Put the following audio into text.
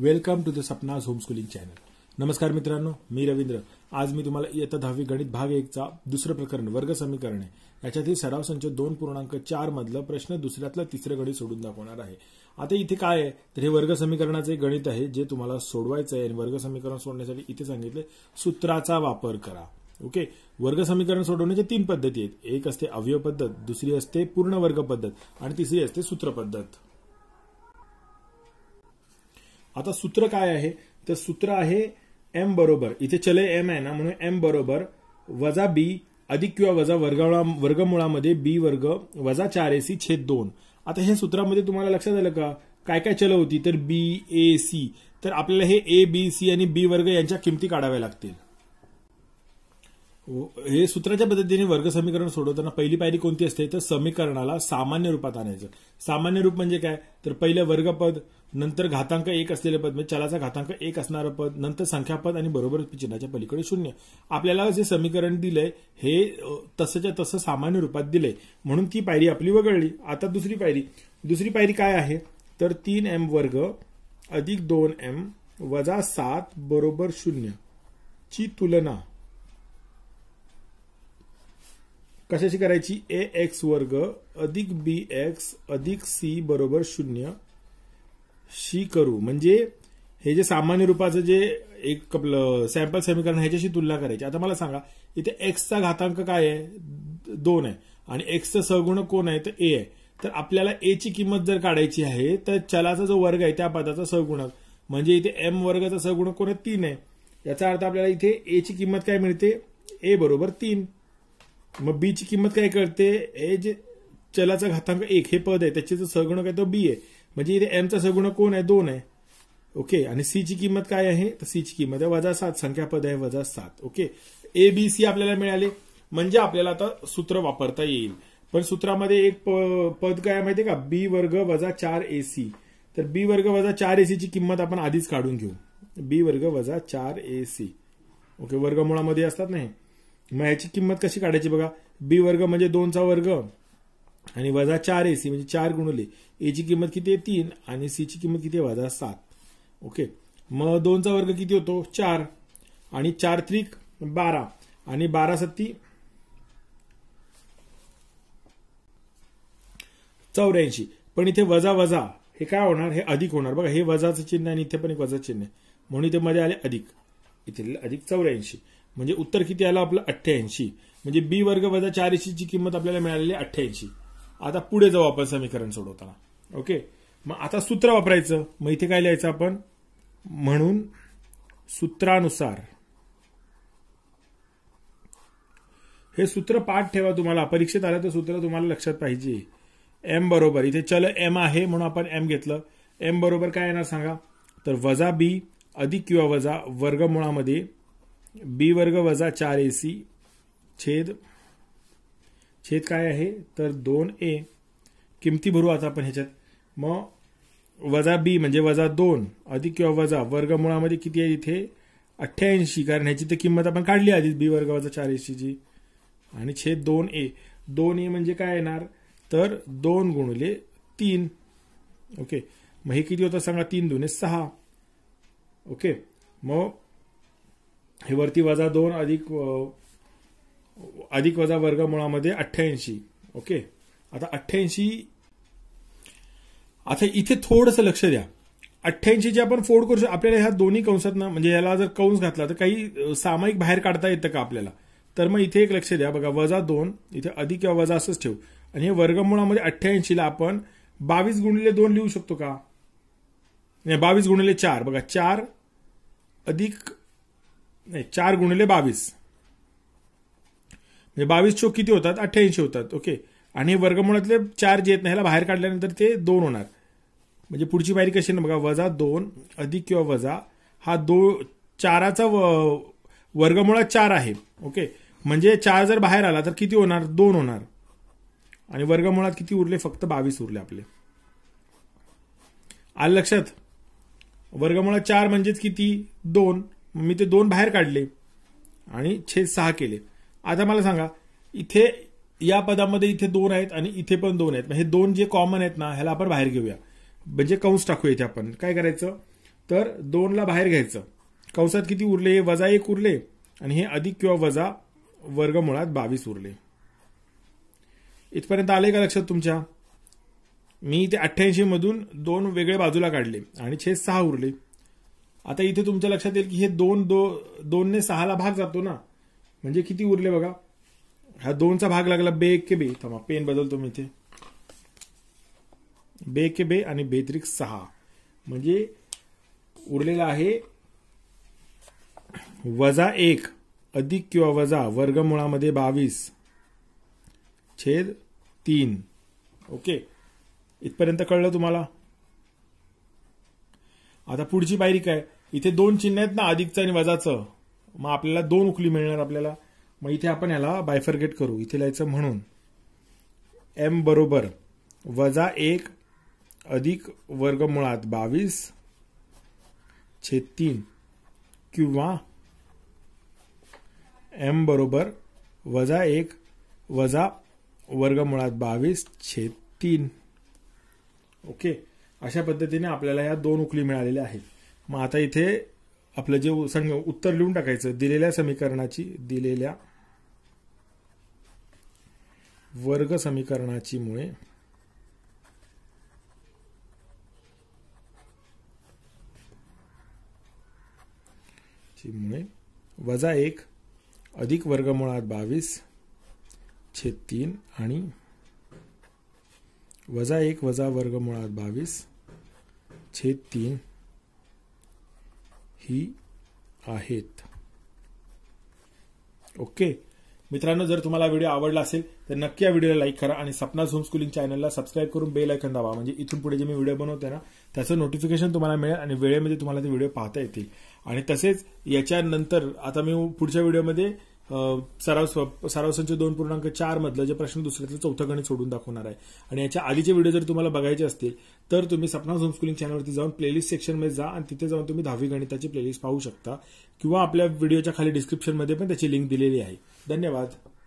welcome to the Sapna's homeschooling channel नमस्कार मित्रांनो मी रवींद्र आज मी तुम्हाला इयत्ता दहावी गणित भाग एकचा दुसरं प्रकरण वर्ग समीकरणे याच्यातील सराव संच दोन पूर्णांक चार मधलं प्रश्न दुसऱ्यातलं तिसरं गणित सोडून दाखवणार आहे आता इथे काय आहे तर हे वर्ग समीकरणाचे गणित आहे जे तुम्हाला सोडवायचं आहे आणि वर्ग समीकरण सोडण्यासाठी इथे सांगितले सूत्राचा वापर करा ओके वर्ग समीकरण सोडवण्याच्या तीन पद्धती आहेत एक असते अवयव पद्धत दुसरी असते पूर्ण वर्ग पद्धत आणि तिसरी असते सूत्र पद्धत आता सूत्र काय आहे तर सूत्र आहे एम बरोबर इथे चले एम आहे ना म्हणून एम बरोबर वजा बी अधिक किंवा वजा वर्गा वर्गमुळामध्ये बी वर्ग वजा चार ए सी छेद दोन आता हे सूत्रामध्ये तुम्हाला लक्षात आलं का काय काय चल होती तर बी ए सी तर आपल्याला हे ए बी सी आणि बी वर्ग यांच्या किमती काढाव्या लागतील हो, हे सूत्राच्या पद्धतीने वर्ग समीकरण सोडवताना पहिली पायरी कोणती असते तर समीकरणाला सामान्य रूपात आणायचं सामान्य रूप म्हणजे काय तर पहिलं वर्गपद नंतर घातांक एक असलेले पद म्हणजे चलाचा घातांक एक असणारं पद नंतर संख्यापद आणि बरोबर चिन्हाच्या पलीकडे शून्य आपल्याला जे समीकरण दिलंय हे तसंच्या तसं सामान्य रूपात दिलंय म्हणून ती पायरी आपली वगळली आता दुसरी पायरी दुसरी पायरी काय आहे तर तीन एम वर्ग अधिक दोन एम वजा सात बरोबर शून्य ची तुलना कशाशी करायची ए एक्स वर्ग अधिक बी एक्स अधिक सी बरोबर शून्य शी करू म्हणजे हे जे सामान्य रूपाचं जे एक आपलं सॅम्पल समीकरण ह्याच्याशी तुलना करायची आता मला सांगा इथे एक्सचा घातांक काय आहे दोन आहे आणि एक्सचा सहगुण कोण आहे तर ए आहे तर आपल्याला ए ची किंमत जर काढायची आहे तर चलाचा जो वर्ग आहे त्या पदाचा सहगुणक म्हणजे इथे एम वर्गाचा सहगुणक कोण आहे तीन आहे याचा अर्थ आपल्याला इथे ए ची किंमत काय मिळते ए बरोबर तीन मग बीची ची किंमत काय करते हे जे चलाचा घातांक एक हे पद आहे त्याचे जो सहगुणक आहे तो बी आहे म्हणजे इथे एमचा सगुण कोण आहे दोन आहे ओके आणि सीची ची किंमत काय आहे तर सी ची किंमत आहे वजा सात संख्यापद आहे वजा सात ओके ए बी सी आपल्याला मिळाले म्हणजे आपल्याला आता सूत्र वापरता येईल पण सूत्रामध्ये एक पद काय माहितीये का बी वर्ग वजा चार ए सी तर बी वर्ग वजा चार एसीची किंमत आपण आधीच काढून घेऊ बी वर्ग वजा चार ए सी ओके वर्गमुळामध्ये असतात नाही मग याची किंमत कशी काढायची बघा बी वर्ग म्हणजे दोनचा वर्ग आणि वजा चार ए सी म्हणजे चार गुणले एची किंमत किती आहे तीन आणि सीची किंमत किती आहे वजा सात ओके मग दोनचा वर्ग किती होतो चार आणि चार त्रिक बारा आणि बारा सत्ती चौऱ्याऐंशी पण इथे वजा वजा हे काय होणार हे अधिक होणार बघा हे वजाचं चिन्ह आणि इथे पण एक वजा चिन्ह आहे म्हणून इथे मध्ये आले अधिक इथे अधिक चौऱ्याऐंशी म्हणजे उत्तर किती आलं आपलं अठ्ठ्याऐंशी म्हणजे बी वर्ग वजा सी ची किंमत आपल्याला मिळालेली अठ्ठ्याऐंशी आता पुढे जाऊ आपण समीकरण सोडवताना ओके मग आता सूत्र वापरायचं मग इथे काय लिहायचं आपण म्हणून सूत्रानुसार हे सूत्र पाठ ठेवा तुम्हाला परीक्षेत आलं तर सूत्र तुम्हाला लक्षात पाहिजे एम बरोबर इथे चल एम आहे म्हणून आपण एम घेतलं एम बरोबर काय येणार सांगा तर वजा बी अधिक किंवा वजा वर्गमुळामध्ये बी वर्ग वजा चार ए सी छेद छेद काय आहे तर दोन ए किमती भरू आता आपण ह्याच्यात मग वजा बी म्हणजे वजा दोन अधिक किंवा वजा वर्गमुळामध्ये किती आहे इथे अठ्ठ्याऐंशी कारण ह्याची तर किंमत आपण काढली आधीच बी वर्ग वजा चार ऐंशीची आणि छेद दोन ए दोन ए म्हणजे काय येणार तर दोन गुणले तीन ओके मग हे किती होतं सांगा तीन दोन सहा ओके मग हे वरती वजा दोन अधिक अधिक वजा वर्गमुळामध्ये अठ्ठ्याऐंशी ओके आता अठ्ठ्याऐंशी आता इथे थोडंसं लक्ष द्या जे आपण फोड करू शकतो आपल्याला ह्या दोन्ही ना म्हणजे याला जर कंस घातला तर काही सामायिक बाहेर काढता येतं का आपल्याला तर मग इथे एक लक्ष द्या बघा वजा दोन इथे अधिक किंवा वजा असंच ठेव आणि हे वर्गमुळामध्ये अठ्ठ्याऐंशीला आपण बावीस गुणिले दोन लिहू शकतो का नाही बावीस गुणिले चार बघा चार अधिक नाही चार गुणिले बावीस म्हणजे बावीस चोक किती होतात अठ्ठ्याऐंशी होतात ओके आणि वर्गमुळातले चार जे आहेत नाही ह्याला बाहेर काढल्यानंतर ते दोन होणार म्हणजे पुढची पायरी कशी ना बघा वजा दोन अधिक किंवा वजा हा दो चाराचा व वर्गमुळात चार आहे ओके म्हणजे चार जर बाहेर आला तर किती होणार दोन होणार आणि वर्गमुळात किती उरले फक्त बावीस उरले आपले आलं लक्षात वर्गमुळात चार म्हणजेच किती दोन मी ते दोन बाहेर काढले आणि छेद सहा केले आता मला सांगा इथे या पदामध्ये इथे दोन आहेत आणि इथे पण दोन आहेत हे दोन जे कॉमन आहेत ना ह्याला आपण बाहेर घेऊया म्हणजे कंस टाकूया इथे आपण काय करायचं तर दोनला बाहेर घ्यायचं कंसात किती उरले हे वजा एक उरले आणि हे अधिक किंवा वजा मुळात बावीस उरले इथपर्यंत आले का लक्षात तुमच्या मी इथे अठ्ठ्याऐंशी मधून दोन वेगळे बाजूला काढले आणि छेद सहा उरले आता इथे तुमच्या लक्षात येईल की हे दोन दो दोनने सहाला भाग जातो ना म्हणजे किती उरले बघा हा दोनचा भाग लागला बे के बे थांबा पेन बदलतो मी इथे बे के बे आणि बेत्रिक सहा म्हणजे उरलेला आहे वजा एक अधिक किंवा वजा वर्गमुळामध्ये बावीस छेद तीन ओके इथपर्यंत कळलं तुम्हाला आता पुढची पायरी काय इथे दोन चिन्ह आहेत ना अधिकचं आणि वजाचं मग आपल्याला दोन उकली मिळणार आपल्याला मग इथे आपण याला बायफर्गेट करू इथे लिहायचं म्हणून एम बरोबर वजा एक अधिक वर्ग मुळात बावीस छेद तीन किंवा एम बरोबर वजा एक वजा वर्ग मुळात बावीस छेद तीन ओके अशा पद्धतीने आपल्याला या दोन उकली मिळालेल्या आहेत मग आता इथे आपलं जे उत्तर लिहून टाकायचं दिलेल्या समीकरणाची दिलेल्या वर्ग समीकरणाची मुळे मुळे वजा एक अधिक वर्गमुळात बावीस छेद तीन आणि वजा एक वजा वर्ग मुळात बावीस छेद तीन ही आहेत ओके मित्रांनो जर तुम्हाला व्हिडिओ आवडला असेल तर नक्की या व्हिडिओला लाईक करा आणि सपनाज स्कूलिंग चॅनलला सबस्क्राईब करून बेल आयकन दाबा म्हणजे इथून पुढे जे मी व्हिडिओ बनवते ना त्याचं नोटिफिकेशन तुम्हाला मिळेल आणि वेळेमध्ये तुम्हाला ते व्हिडिओ पाहता येतील आणि तसेच याच्यानंतर आता मी पुढच्या व्हिडिओमध्ये सराव सराव दोन पूर्णांक चार मधलं जे प्रश्न दुसऱ्यातलं चौथं गणित सोडून दाखवणार आहे आणि याच्या आधीचे व्हिडिओ जर तुम्हाला बघायचे असतील तर तुम्ही सपना होमस्कुलिंग चॅनलवरती जाऊन प्लेलिस्ट सेक्शनमध्ये जा आणि तिथे जाऊन तुम्ही दहावी गणिताची प्लेलिस्ट पाहू शकता किंवा आपल्या व्हिडिओच्या खाली डिस्क्रिप्शनमध्ये पण त्याची लिंक दिलेली आहे धन्यवाद